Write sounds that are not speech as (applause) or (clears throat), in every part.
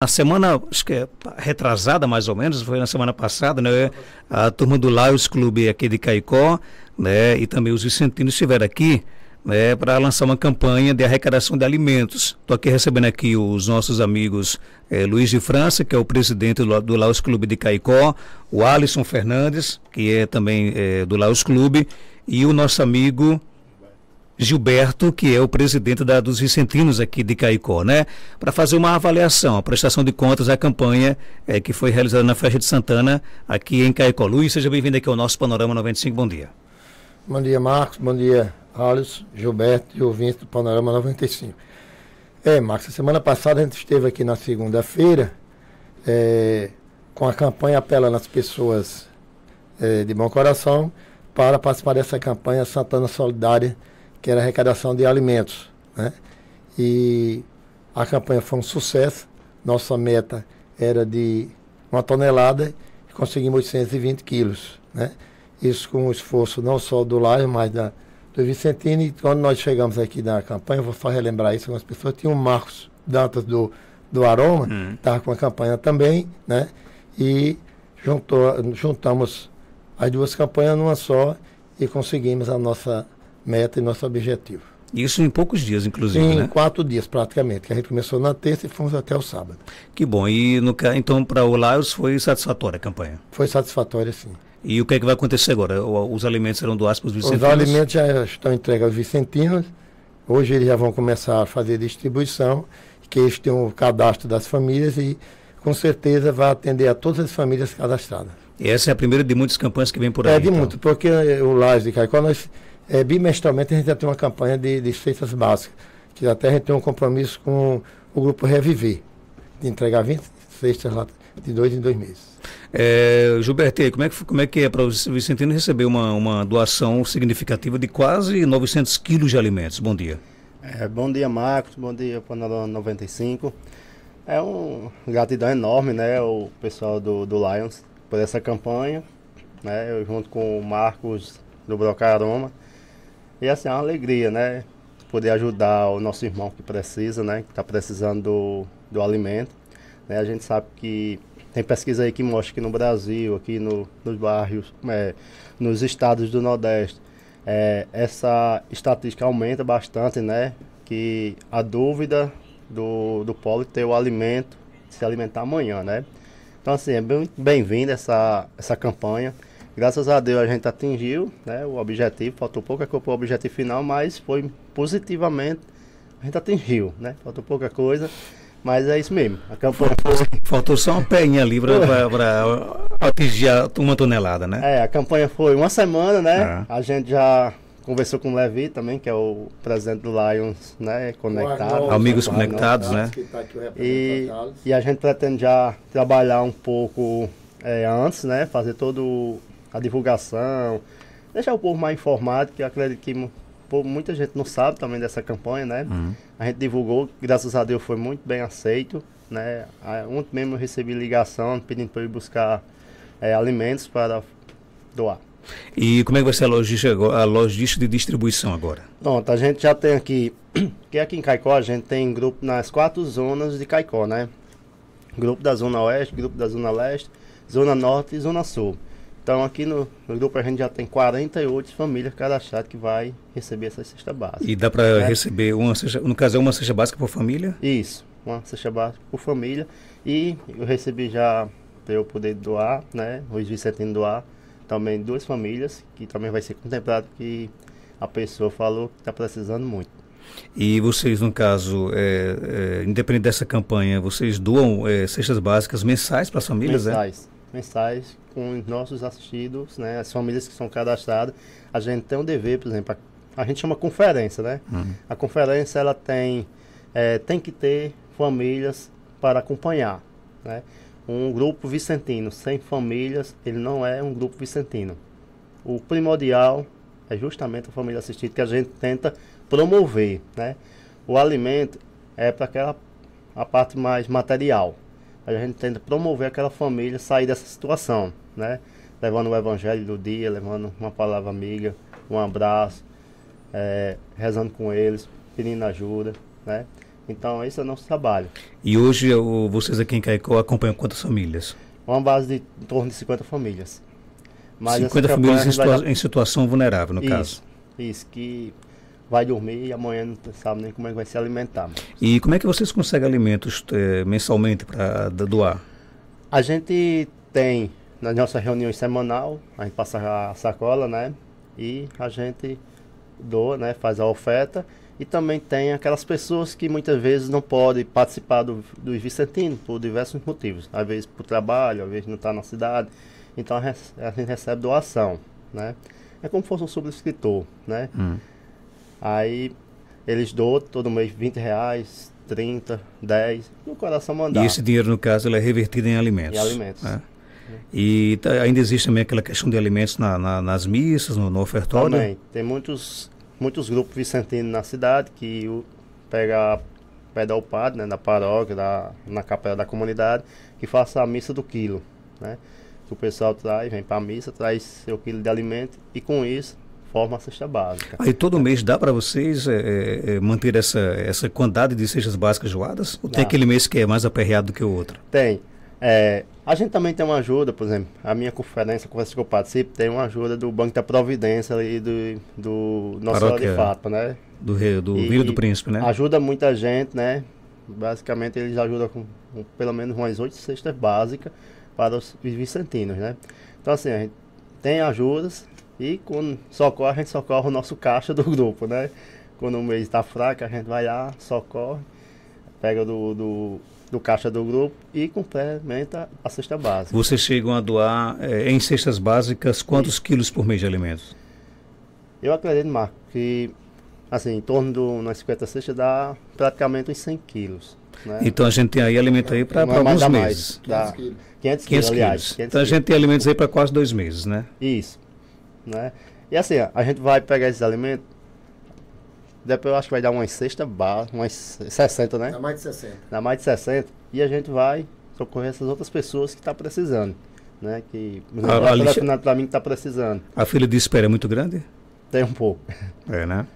Na semana, acho que é retrasada mais ou menos, foi na semana passada, né? A turma do Lions Clube aqui de Caicó, né? E também os vicentinos estiveram aqui, né? Para lançar uma campanha de arrecadação de alimentos. Estou aqui recebendo aqui os nossos amigos é, Luiz de França, que é o presidente do, do Laos Clube de Caicó, o Alisson Fernandes, que é também é, do Laos Clube, e o nosso amigo Gilberto, que é o presidente da, dos Vicentinos aqui de Caicó, né? Para fazer uma avaliação, a prestação de contas da campanha é, que foi realizada na Festa de Santana, aqui em Caicó. Luiz, seja bem-vindo aqui ao nosso Panorama 95. Bom dia. Bom dia, Marcos. Bom dia, Alisson, Gilberto e ouvintes do Panorama 95. É, Marcos, semana passada a gente esteve aqui na segunda-feira é, com a campanha apelando as pessoas é, de bom coração para participar dessa campanha Santana Solidária que era arrecadação de alimentos. Né? E a campanha foi um sucesso. Nossa meta era de uma tonelada e conseguimos 820 quilos. Né? Isso com o esforço não só do Laio, mas da, do Vicentini. E quando nós chegamos aqui na campanha, vou só relembrar isso algumas pessoas, tinha o Marcos Dantas do, do Aroma, estava hum. com a campanha também, né? E juntou, juntamos as duas campanhas numa só e conseguimos a nossa meta e nosso objetivo. Isso em poucos dias, inclusive. Em né? quatro dias, praticamente, que a gente começou na terça e fomos até o sábado. Que bom. E no, então, para o Laios, foi satisfatória a campanha? Foi satisfatória, sim. E o que é que vai acontecer agora? Os alimentos serão doados para os vicentinos? Os alimentos já estão entregues aos vicentinos. Hoje eles já vão começar a fazer distribuição, que eles têm o cadastro das famílias e com certeza vai atender a todas as famílias cadastradas. E essa é a primeira de muitas campanhas que vem por aí. É de então. muito, porque eh, o Laios de Caicó nós é, bimestralmente a gente já tem uma campanha de, de cestas básicas, que até a gente tem um compromisso com o grupo Reviver, de entregar 20 cestas lá de dois em dois meses. É, Gilberto, como é que, como é, que é para o Vicentino receber uma, uma doação significativa de quase 900 quilos de alimentos? Bom dia. É, bom dia, Marcos. Bom dia, Panorama 95. É uma gratidão enorme, né, o pessoal do, do Lions por essa campanha, né, junto com o Marcos do Broca Aroma e assim, é uma alegria, né? Poder ajudar o nosso irmão que precisa, né? Que está precisando do, do alimento. Né? A gente sabe que tem pesquisa aí que mostra que no Brasil, aqui no, nos bairros, é, nos estados do Nordeste, é, essa estatística aumenta bastante, né? Que a dúvida do, do polo ter o alimento, se alimentar amanhã, né? Então, assim, é bem-vinda bem essa, essa campanha. Graças a Deus a gente atingiu né, o objetivo, faltou pouca coisa para o objetivo final, mas foi positivamente, a gente atingiu, né? Faltou pouca coisa, mas é isso mesmo. A campanha faltou, foi... faltou só uma perninha ali para atingir uma tonelada, né? É, a campanha foi uma semana, né? Ah. A gente já conversou com o Levi também, que é o presidente do Lions, né? Conectado. Amigos Conectados, né? Tá e, e a gente pretende já trabalhar um pouco é, antes, né? Fazer todo a divulgação, deixar o povo mais informado, que eu acredito que muita gente não sabe também dessa campanha, né? Uhum. A gente divulgou, graças a Deus foi muito bem aceito, né? Ontem mesmo eu recebi ligação pedindo para eu ir buscar é, alimentos para doar. E como é que vai ser a logística, a logística de distribuição agora? Pronto, a gente já tem aqui, (clears throat) que aqui em Caicó a gente tem grupo nas quatro zonas de Caicó, né? Grupo da Zona Oeste, grupo da Zona Leste, Zona Norte e Zona Sul. Então aqui no, no, grupo a gente já tem 48 famílias cadastradas que vai receber essa cesta básica. E dá para né? receber uma cesta, no caso é uma cesta básica por família? Isso, uma cesta básica por família. E eu recebi já para eu poder doar, né? Luiz Vicentino doar também duas famílias, que também vai ser contemplado que a pessoa falou que está precisando muito. E vocês, no caso, é, é, independente dessa campanha, vocês doam é, cestas básicas mensais para as famílias? Né? Mensais mensais com os nossos assistidos, né, as famílias que são cadastradas. A gente tem um dever, por exemplo, a, a gente chama conferência, né? Uhum. A conferência ela tem é, tem que ter famílias para acompanhar, né? Um grupo vicentino sem famílias, ele não é um grupo vicentino. O primordial é justamente a família assistida que a gente tenta promover, né? O alimento é para aquela a parte mais material, a gente tenta promover aquela família sair dessa situação, né? Levando o evangelho do dia, levando uma palavra amiga, um abraço, é, rezando com eles, pedindo ajuda, né? Então, esse é o nosso trabalho. E hoje, vocês aqui em Caicó acompanham quantas famílias? Uma base de em torno de 50 famílias. Mas 50 famílias em, situa em, situação vulnerável, no isso, caso. Isso, que vai dormir e amanhã não sabe nem como é que vai se alimentar. Mas... E como é que vocês conseguem alimentos é, mensalmente para doar? A gente tem nas nossas reuniões semanal, a gente passa a sacola, né? E a gente doa, né? Faz a oferta. E também tem aquelas pessoas que muitas vezes não podem participar do, do Vicentino por diversos motivos. Às vezes por trabalho, às vezes não está na cidade. Então a gente recebe doação, né? É como se fosse um subscritor, né? Hum. Aí eles dão todo mês 20 reais, 30, 10, no coração mandar. E esse dinheiro, no caso, é revertido em alimentos. Em alimentos. Né? E tá, ainda existe também aquela questão de alimentos na, na, nas missas, no, no, ofertório? Também. Tem muitos, muitos grupos vicentinos na cidade que o, pega, pede ao padre, né, na paróquia, da, na capela da comunidade, que faça a missa do quilo. Né? Que o pessoal traz, vem para a missa, traz seu quilo de alimento e com isso forma a cesta básica. Aí todo mês dá para vocês é, é, é, manter essa, essa quantidade de cestas básicas doadas? Ou dá. tem aquele mês que é mais aperreado do que o outro? Tem. É, a gente também tem uma ajuda, por exemplo, a minha conferência, a conferência que eu participo, tem uma ajuda do Banco da Providência ali do, do Nossa Paróquia, de Fato, né? Do, rei, do Rio do Príncipe, né? Ajuda muita gente, né? Basicamente eles ajudam com, com pelo menos umas oito cestas básicas para os, os vicentinos, né? Então assim, a gente tem ajudas, e quando socorre, a gente socorre o nosso caixa do grupo, né? Quando o mês está fraco, a gente vai lá, socorre, pega do, do, do caixa do grupo e complementa a cesta básica. Vocês chegam a doar é, em cestas básicas quantos Sim. quilos por mês de alimentos? Eu acredito, Marco, que assim, em torno de umas 50 cestas dá praticamente uns 100 quilos. Né? Então a gente tem aí alimento aí para é alguns meses. Mais, 500 quilos. 500 quilos, aliás. 500 então quilos. a gente tem alimentos aí para quase dois meses, né? Isso né? E assim, a gente vai pegar esses alimentos, depois eu acho que vai dar umas sexta barras, umas 60, né? Dá mais de 60. Dá mais de 60. E a gente vai socorrer essas outras pessoas que estão tá precisando, né? Que, a, a lixa... para mim, que está precisando. A fila de espera é muito grande? Tem um pouco. É, né?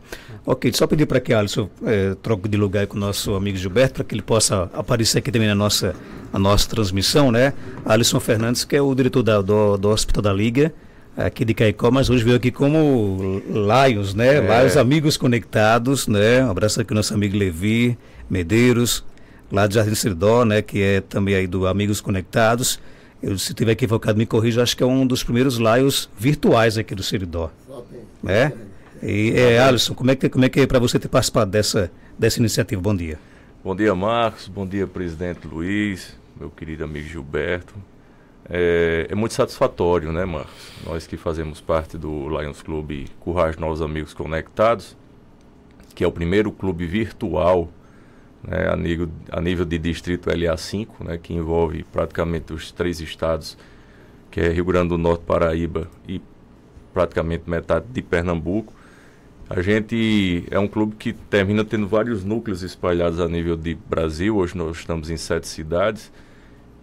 Ok, só pedir para que Alisson é, troque de lugar com o nosso amigo Gilberto, para que ele possa aparecer aqui também na nossa, a nossa transmissão, né? Alisson Fernandes, que é o diretor da, do, do Hospital da Liga, aqui de Caicó, mas hoje veio aqui como Laios, né? É. Laios Amigos Conectados, né? Um abraço aqui ao nosso amigo Levi Medeiros, lá de Jardim Seridó, né? Que é também aí do Amigos Conectados. Eu, se tiver equivocado, me corrija, acho que é um dos primeiros Laios virtuais aqui do Seridó. Né? E, é, Alisson, como é que, como é, que é para você ter participado dessa, dessa iniciativa? Bom dia. Bom dia, Marcos. Bom dia, presidente Luiz, meu querido amigo Gilberto é, é, muito satisfatório, né, Marcos? Nós que fazemos parte do Lions Clube Currais Novos Amigos Conectados, que é o primeiro clube virtual né, a, nível, a nível de distrito LA5, né, que envolve praticamente os três estados, que é Rio Grande do Norte, Paraíba e praticamente metade de Pernambuco. A gente é um clube que termina tendo vários núcleos espalhados a nível de Brasil. Hoje nós estamos em sete cidades.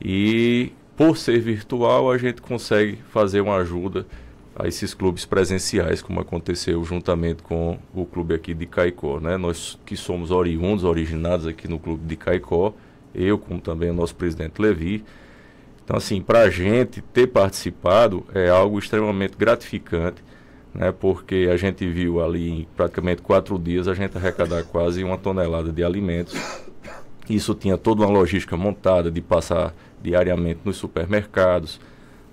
E por ser virtual, a gente consegue fazer uma ajuda a esses clubes presenciais, como aconteceu juntamente com o clube aqui de Caicó. Né? Nós que somos oriundos, originados aqui no clube de Caicó, eu, como também o nosso presidente Levi. Então, assim, para a gente ter participado é algo extremamente gratificante, né? porque a gente viu ali em praticamente quatro dias a gente arrecadar quase uma tonelada de alimentos. Isso tinha toda uma logística montada de passar diariamente nos supermercados,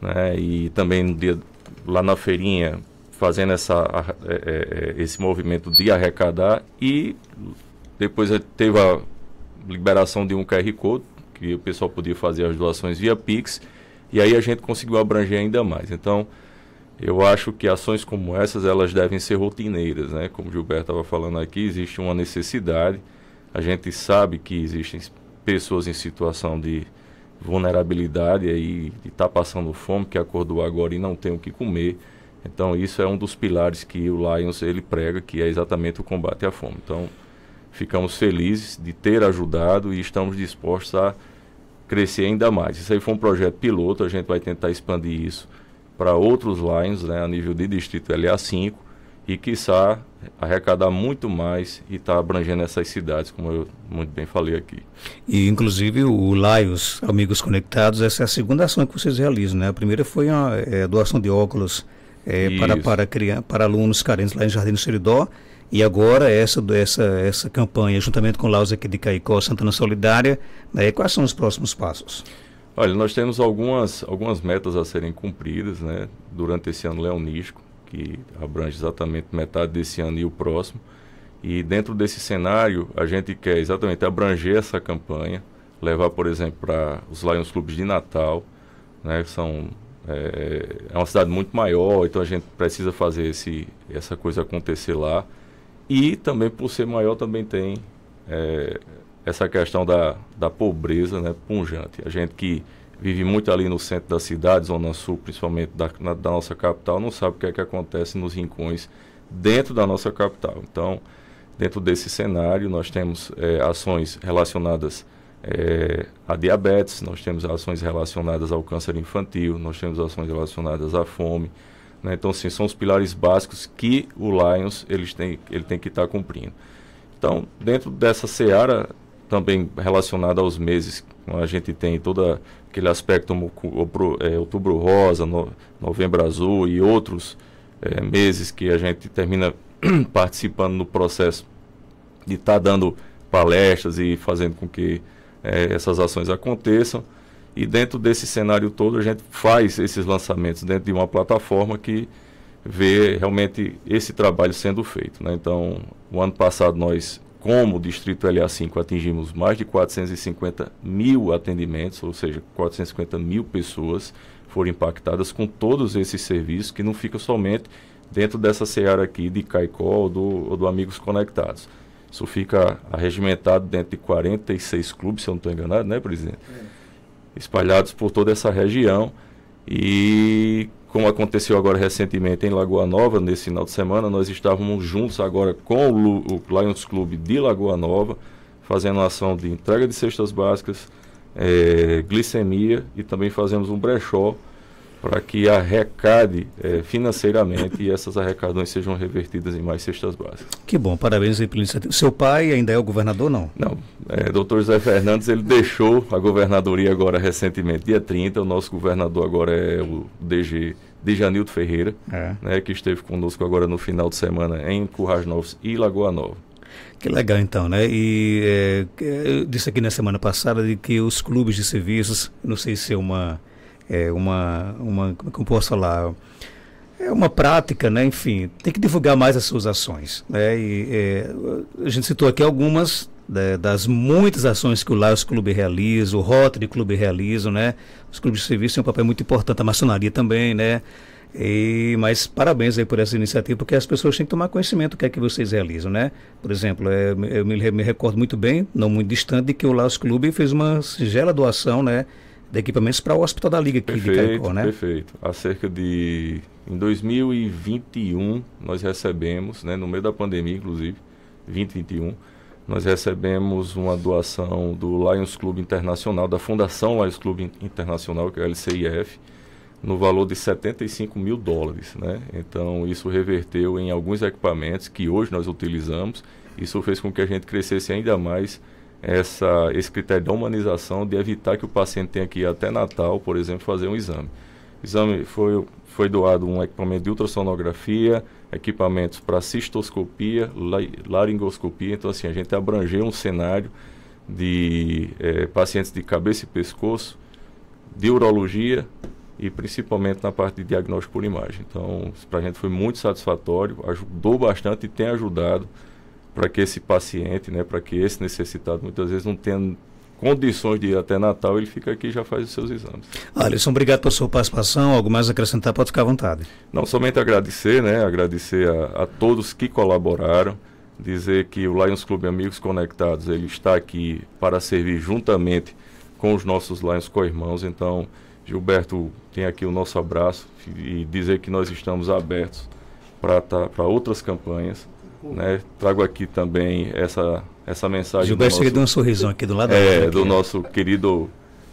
né? E também no dia lá na feirinha fazendo essa, é, é, é, esse movimento de arrecadar e depois teve a liberação de um QR Code que o pessoal podia fazer as doações via Pix e aí a gente conseguiu abranger ainda mais. Então, eu acho que ações como essas elas devem ser rotineiras, né? Como o Gilberto estava falando aqui, existe uma necessidade. A gente sabe que existem pessoas em situação de vulnerabilidade aí de estar tá passando fome, que acordou agora e não tem o que comer. Então isso é um dos pilares que o Lions ele prega, que é exatamente o combate à fome. Então ficamos felizes de ter ajudado e estamos dispostos a crescer ainda mais. Isso aí foi um projeto piloto, a gente vai tentar expandir isso para outros Lions, né, a nível de distrito LA5 e, quiçá, arrecadar muito mais e estar tá abrangendo essas cidades, como eu muito bem falei aqui. E, inclusive, o Laios Amigos Conectados, essa é a segunda ação que vocês realizam, né? A primeira foi a é, eh, doação de óculos é, para, para, criar para alunos carentes lá em Jardim do Seridó, e agora essa, essa, essa campanha, juntamente com o aqui de Caicó, Santana Solidária, né? quais são os próximos passos? Olha, nós temos algumas, algumas metas a serem cumpridas né, durante esse ano leonístico que abrange exatamente metade desse ano e o próximo. E dentro desse cenário, a gente quer exatamente abranger essa campanha, levar, por exemplo, para os Lions Clubes de Natal, né, que são é, é, uma cidade muito maior, então a gente precisa fazer esse, essa coisa acontecer lá. E também, por ser maior, também tem é, essa questão da, da pobreza né, punjante. A gente que vive muito ali no centro da cidade, zona sul, principalmente da, na, da nossa capital, não sabe o que é que acontece nos rincões dentro da nossa capital. Então, dentro desse cenário, nós temos é, ações relacionadas é, a diabetes, nós temos ações relacionadas ao câncer infantil, nós temos ações relacionadas à fome. Né? Então, sim, são os pilares básicos que o Lions eles têm, ele tem que estar tá cumprindo. Então, dentro dessa seara, também relacionada aos meses a gente tem todo aquele aspecto é, outubro rosa, novembro azul e outros é, meses que a gente termina (clears throat) participando no processo de estar tá dando palestras e fazendo com que é, essas ações aconteçam. E dentro desse cenário todo a gente faz esses lançamentos dentro de uma plataforma que vê realmente esse trabalho sendo feito. Né? Então, o ano passado nós como Distrito LA5 atingimos mais de 450 mil atendimentos, ou seja, 450 mil pessoas foram impactadas com todos esses serviços que não ficam somente dentro dessa seara aqui de Caicó ou do, ou do Amigos Conectados. Isso fica arregimentado dentro de 46 clubes, se eu não estou enganado, né, presidente? É. Espalhados por toda essa região e como aconteceu agora recentemente em Lagoa Nova, nesse final de semana, nós estávamos juntos agora com o, Lions Club de Lagoa Nova, fazendo ação de entrega de cestas básicas, é, glicemia e também fazemos um brechó para que arrecade é, financeiramente e essas arrecadações sejam revertidas em mais cestas básicas. Que bom, parabéns aí pela iniciativa. Seu pai ainda é o governador, não? Não. É, doutor José Fernandes, ele deixou a governadoria agora recentemente, dia 30. O nosso governador agora é o DG Dejanildo Ferreira, é. né, que esteve conosco agora no final de semana em Currais Novos e Lagoa Nova. Que legal então, né? E é, eu disse aqui na semana passada de que os clubes de serviços, não sei se é uma é uma, uma como é eu posso falar é uma prática, né? Enfim, tem que divulgar mais as suas ações, né? E é, a gente citou aqui algumas né, das muitas ações que o Lions Clube realiza, o Rotary Clube realiza, né? Os clubes de serviço têm um papel muito importante, a maçonaria também, né? E, mas parabéns aí por essa iniciativa, porque as pessoas têm que tomar conhecimento do que é que vocês realizam, né? Por exemplo, é, eu me, me, recordo muito bem, não muito distante, de que o Laos Clube fez uma singela doação, né? de equipamentos para o Hospital da Liga aqui perfeito, de Caicó, né? Perfeito. Há cerca de. Em 2021, nós recebemos, né, no meio da pandemia, inclusive, 2021, nós recebemos uma doação do Lions Club Internacional, da Fundação Lions Club Internacional, que é o LCIF, no valor de 75 mil dólares. Né? Então, isso reverteu em alguns equipamentos que hoje nós utilizamos. Isso fez com que a gente crescesse ainda mais essa, esse critério da humanização de evitar que o paciente tenha que ir até Natal, por exemplo, fazer um exame. Exame foi, foi doado um equipamento de ultrassonografia, equipamentos para cistoscopia, laringoscopia. Então, assim, a gente abrangeu um cenário de é, pacientes de cabeça e pescoço, de urologia e principalmente na parte de diagnóstico por imagem. Então, para a gente foi muito satisfatório, ajudou bastante e tem ajudado para que esse paciente, né, para que esse necessitado muitas vezes não tenha condições de ir até Natal, ele fica aqui e já faz os seus exames. Alisson, obrigado pela sua participação. Algo mais a acrescentar? Pode ficar à vontade. Não, somente agradecer, né, agradecer a, a todos que colaboraram, dizer que o Lions Clube Amigos Conectados, ele está aqui para servir juntamente com os nossos Lions co-irmãos, então... Gilberto tem aqui o nosso abraço e dizer que nós estamos abertos para tá, outras campanhas. Né? Trago aqui também essa, essa mensagem. Gilberto, nosso, deu um sorrisão aqui do lado É, aqui, do né? nosso querido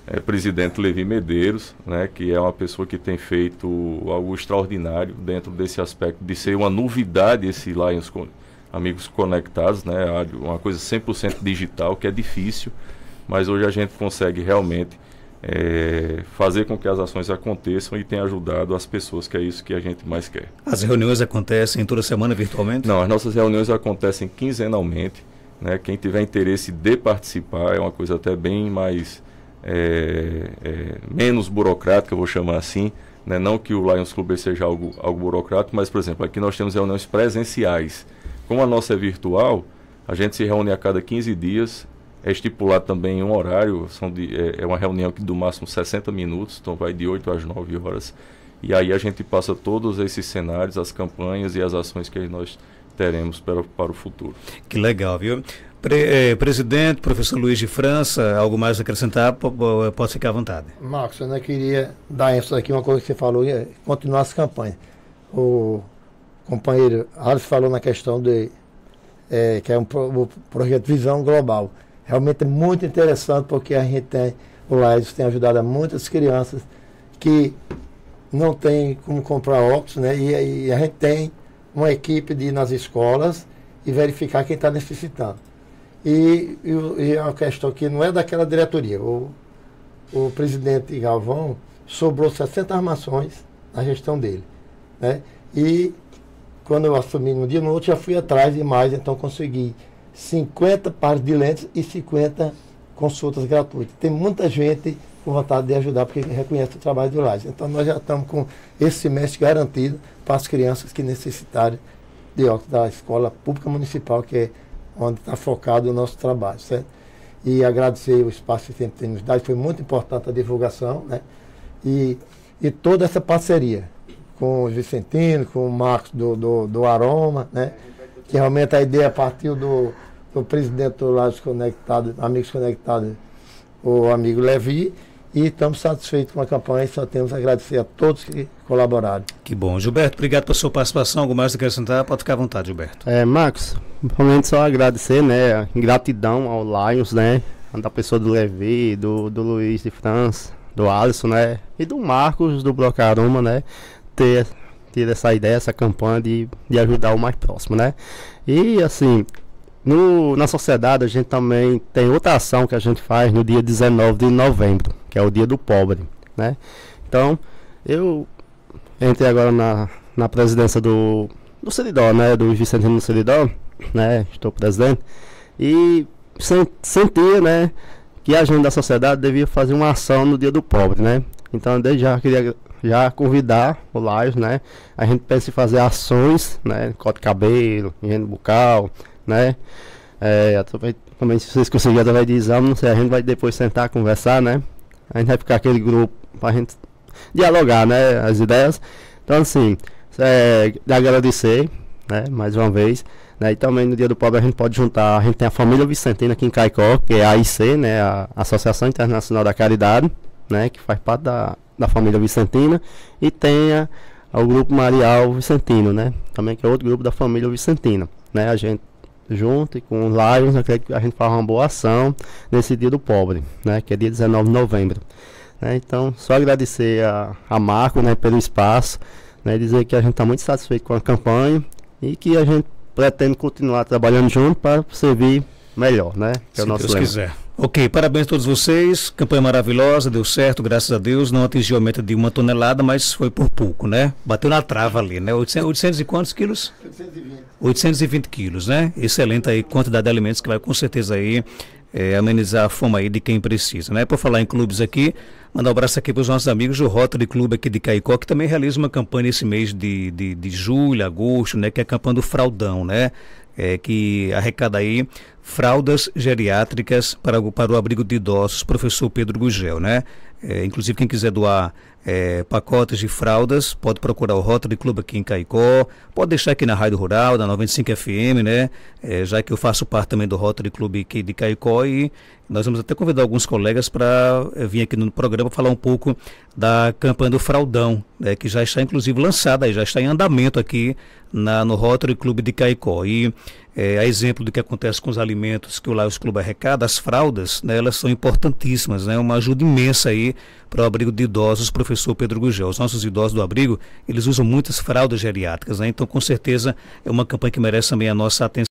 é, presidente Levi Medeiros, né, que é uma pessoa que tem feito algo extraordinário dentro desse aspecto de ser uma novidade esse Lions Amigos Conectados, né, uma coisa 100% digital, que é difícil, mas hoje a gente consegue realmente é, fazer com que as ações aconteçam e tem ajudado as pessoas, que é isso que a gente mais quer. As reuniões acontecem toda semana virtualmente? Não, as nossas reuniões acontecem quinzenalmente. Né? Quem tiver interesse de participar, é uma coisa até bem mais. É, é, menos burocrática, vou chamar assim. Né? Não que o Lions Club seja algo, algo burocrático, mas, por exemplo, aqui nós temos reuniões presenciais. Como a nossa é virtual, a gente se reúne a cada 15 dias é estipulado também um horário, são de, é, é, uma reunião que do máximo 60 minutos, então vai de 8 às 9 horas. E aí a gente passa todos esses cenários, as campanhas e as ações que nós teremos para, para o futuro. Que legal, viu? Pre, eh, presidente, professor Luiz de França, algo mais a acrescentar? Pode ficar à vontade. Marcos, eu não queria dar ênfase aqui uma coisa que você falou, é continuar as campanhas. O companheiro Alisson falou na questão de é, que é um, um projeto Visão Global. Realmente é muito interessante porque a gente tem, o Lais tem ajudado a muitas crianças que não tem como comprar óculos, né? E, e a gente tem uma equipe de ir nas escolas e verificar quem está necessitando. E, e, e, é uma questão que não é daquela diretoria. O, o presidente Galvão sobrou 60 armações na gestão dele. Né? E quando eu assumi um dia no outro, já fui atrás e mais, então consegui 50 pares de lentes e 50 consultas gratuitas. Tem muita gente com vontade de ajudar, porque reconhece o trabalho do Laje. Então, nós já estamos com esse semestre garantido para as crianças que necessitarem de óculos da escola pública municipal, que é onde está focado o nosso trabalho, certo? E agradecer o espaço que sempre tem nos dado, foi muito importante a divulgação, né? E, e toda essa parceria com o Vicentino, com o Marcos do, do, do Aroma, né? que realmente a ideia partiu do, do presidente do Lages Conectado, Amigos Conectados, o amigo Levi, e estamos satisfeitos com a campanha e só temos a agradecer a todos que colaboraram. Que bom. Gilberto, obrigado pela sua participação. Algo mais que acrescentar? Pode ficar à vontade, Gilberto. É, Marcos, realmente só agradecer, né, gratidão ao Lions, né, da pessoa do Levi, do, do Luiz de França, do Alisson, né, e do Marcos, do Aroma, né, ter ter essa ideia, essa campanha de, de ajudar o mais próximo, né? E assim, no, na sociedade a gente também tem outra ação que a gente faz no dia 19 de novembro, que é o dia do pobre, né? Então, eu entrei agora na, na presidência do, do Seridó, né? Do Vicente do Seridó, né? Estou presidente. E sentia, né? Que a gente da sociedade devia fazer uma ação no dia do pobre, né? Então, desde já queria já convidar o Live, né? A gente pensa em fazer ações, né? Corte cabelo, higiene bucal, né? É, também se vocês conseguirem através de exame, não sei, a gente vai depois sentar conversar, né? A gente vai ficar aquele grupo pra gente dialogar, né? As ideias. Então assim, é, agradecer, né? Mais uma vez. Né? E também no Dia do Pobre a gente pode juntar, a gente tem a família Vicentina aqui em Caicó, que é a AIC, né? A Associação Internacional da Caridade, né? Que faz parte da da família Vicentina e tenha o grupo Marial Vicentino, né? Também que é outro grupo da família Vicentina, né? A gente junto com os Lions, acredito que a gente faz uma boa ação nesse dia do pobre, né? Que é dia 19 de novembro. Né? Então, só agradecer a, a Marco, né? Pelo espaço, né? Dizer que a gente está muito satisfeito com a campanha e que a gente pretende continuar trabalhando junto para servir melhor, né? Que Se é o nosso Deus lema. quiser. Ok, parabéns a todos vocês. Campanha maravilhosa, deu certo, graças a Deus. Não atingiu a meta de uma tonelada, mas foi por pouco, né? Bateu na trava ali, né? 800, 800 e quantos quilos? 820. 820 quilos, né? Excelente aí quantidade de alimentos que vai com certeza aí é, amenizar a fome aí de quem precisa, né? Por falar em clubes aqui, mandar um abraço aqui para os nossos amigos do Rotary Clube aqui de Caicó, que também realiza uma campanha esse mês de, de, de julho, agosto, né? Que é a campanha do fraldão, né? É, que arrecada aí fraldas geriátricas para, para o abrigo de idosos, professor Pedro Gugel, né? É, inclusive, quem quiser doar é, pacotes de fraldas, pode procurar o Rotary Club aqui em Caicó, pode deixar aqui na Rádio Rural, na 95 FM, né? É, já que eu faço parte também do Rotary Club aqui de Caicó e nós vamos até convidar alguns colegas para é, vir aqui no programa falar um pouco da campanha do Fraldão, né? que já está inclusive lançada, já está em andamento aqui na, no Rotary Club de Caicó. E é, a exemplo do que acontece com os alimentos que o Laios Clube arrecada, as fraldas, né, elas são importantíssimas, né, uma ajuda imensa aí para o abrigo de idosos, professor Pedro Gugel. Os nossos idosos do abrigo, eles usam muitas fraldas geriátricas, né, então com certeza é uma campanha que merece também a nossa atenção.